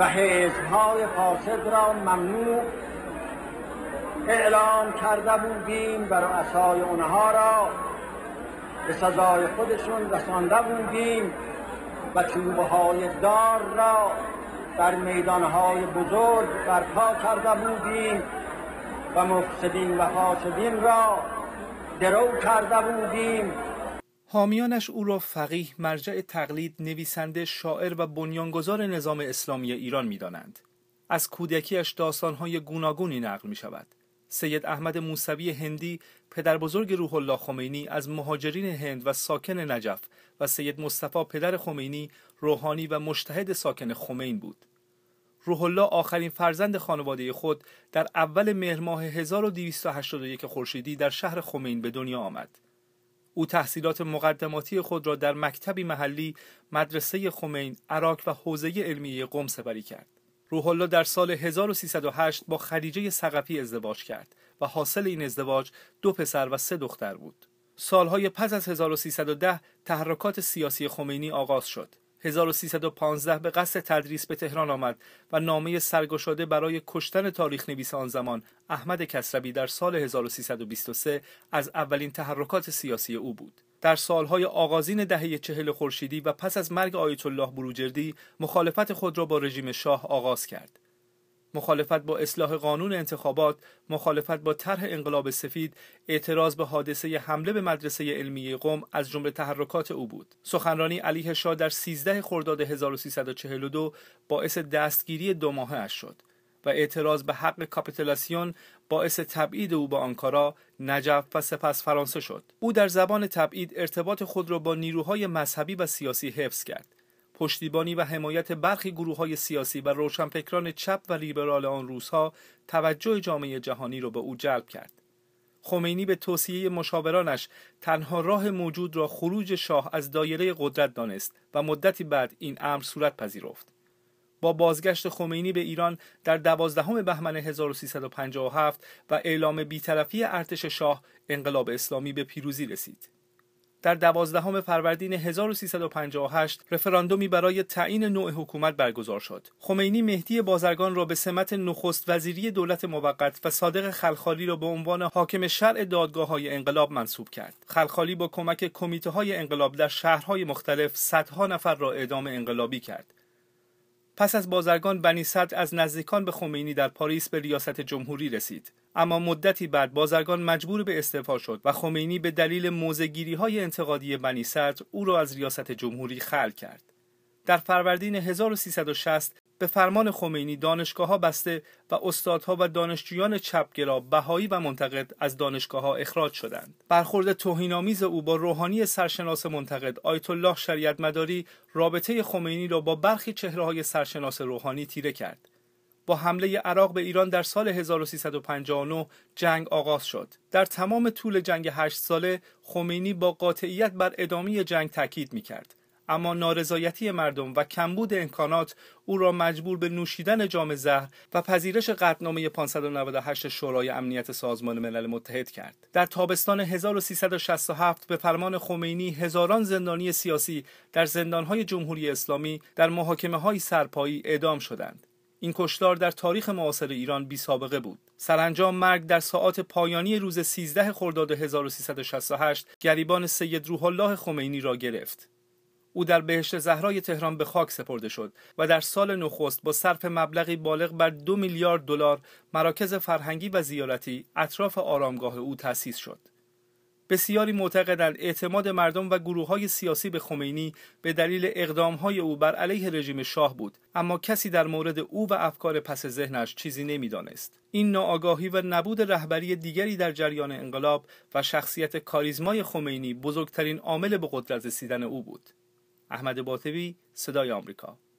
و حزبهای فاسد را ممنوع اعلام کرده بودیم و رؤسای اونها را به سزای خودشون رسانده بودیم و چوبه های دار را در های بزرگ برپا کرده بودیم و مفسدین و فاسدین را درو کرده بودیم حامیانش او را فقیه مرجع تقلید نویسنده شاعر و بنیانگذار نظام اسلامی ایران میدانند از کودکیش داستانهای گوناگونی نقل می شود. سید احمد موسوی هندی پدر بزرگ روح الله خمینی از مهاجرین هند و ساکن نجف و سید مصطفی پدر خمینی روحانی و مشتهد ساکن خمین بود. روح الله آخرین فرزند خانواده خود در اول مهر ماه 1281 خورشیدی در شهر خمین به دنیا آمد. او تحصیلات مقدماتی خود را در مکتبی محلی مدرسه خمین عراق و حوزه علمیه قم سپری کرد. روح الله در سال 1308 با خدیجه سقفی ازدواج کرد و حاصل این ازدواج دو پسر و سه دختر بود. سالهای پس از 1310 تحرکات سیاسی خمینی آغاز شد. 1315 به قصد تدریس به تهران آمد و نامه سرگشاده برای کشتن تاریخ نویس آن زمان احمد کسروی در سال 1323 از اولین تحرکات سیاسی او بود. در سالهای آغازین دهه چهل خورشیدی و پس از مرگ آیت الله بروجردی مخالفت خود را با رژیم شاه آغاز کرد. مخالفت با اصلاح قانون انتخابات، مخالفت با طرح انقلاب سفید، اعتراض به حادثه حمله به مدرسه علمی قم از جمله تحرکات او بود. سخنرانی علیه شاه در 13 خرداد 1342 باعث دستگیری دو ماهه شد و اعتراض به حق کاپیتولاسیون باعث تبعید او به آنکارا، نجف و سپس فرانسه شد. او در زبان تبعید ارتباط خود را با نیروهای مذهبی و سیاسی حفظ کرد. پشتیبانی و حمایت برخی گروه های سیاسی و روشنفکران چپ و لیبرال آن روزها توجه جامعه جهانی را به او جلب کرد. خمینی به توصیه مشاورانش تنها راه موجود را خروج شاه از دایره قدرت دانست و مدتی بعد این امر صورت پذیرفت. با بازگشت خمینی به ایران در دوازدهم بهمن 1357 و اعلام بیطرفی ارتش شاه انقلاب اسلامی به پیروزی رسید. در دوازدهم فروردین 1358 رفراندومی برای تعیین نوع حکومت برگزار شد. خمینی مهدی بازرگان را به سمت نخست وزیری دولت موقت و صادق خلخالی را به عنوان حاکم شرع دادگاه های انقلاب منصوب کرد. خلخالی با کمک کمیته های انقلاب در شهرهای مختلف صدها نفر را اعدام انقلابی کرد. پس از بازرگان بنی صدر از نزدیکان به خمینی در پاریس به ریاست جمهوری رسید. اما مدتی بعد بازرگان مجبور به استعفا شد و خمینی به دلیل موزگیری های انتقادی بنی سرد او را از ریاست جمهوری خل کرد. در فروردین 1360 به فرمان خمینی دانشگاه ها بسته و استادها و دانشجویان چپگرا بهایی و منتقد از دانشگاه ها اخراج شدند. برخورد توهینآمیز او با روحانی سرشناس منتقد آیت الله شریعت مداری رابطه خمینی را با برخی چهره های سرشناس روحانی تیره کرد. با حمله عراق به ایران در سال 1359 جنگ آغاز شد. در تمام طول جنگ هشت ساله خمینی با قاطعیت بر ادامه جنگ تاکید می کرد. اما نارضایتی مردم و کمبود امکانات او را مجبور به نوشیدن جام زهر و پذیرش قطعنامه 598 شورای امنیت سازمان ملل متحد کرد. در تابستان 1367 به فرمان خمینی هزاران زندانی سیاسی در زندانهای جمهوری اسلامی در محاکمه های سرپایی اعدام شدند. این کشتار در تاریخ معاصر ایران بی سابقه بود. سرانجام مرگ در ساعات پایانی روز 13 خرداد 1368 گریبان سید روح الله خمینی را گرفت. او در بهشت زهرای تهران به خاک سپرده شد و در سال نخست با صرف مبلغی بالغ بر دو میلیارد دلار مراکز فرهنگی و زیارتی اطراف آرامگاه او تأسیس شد. بسیاری معتقدند اعتماد مردم و گروه های سیاسی به خمینی به دلیل اقدام های او بر علیه رژیم شاه بود اما کسی در مورد او و افکار پس ذهنش چیزی نمیدانست این ناآگاهی و نبود رهبری دیگری در جریان انقلاب و شخصیت کاریزمای خمینی بزرگترین عامل به قدرت رسیدن او بود احمد باطوی صدای آمریکا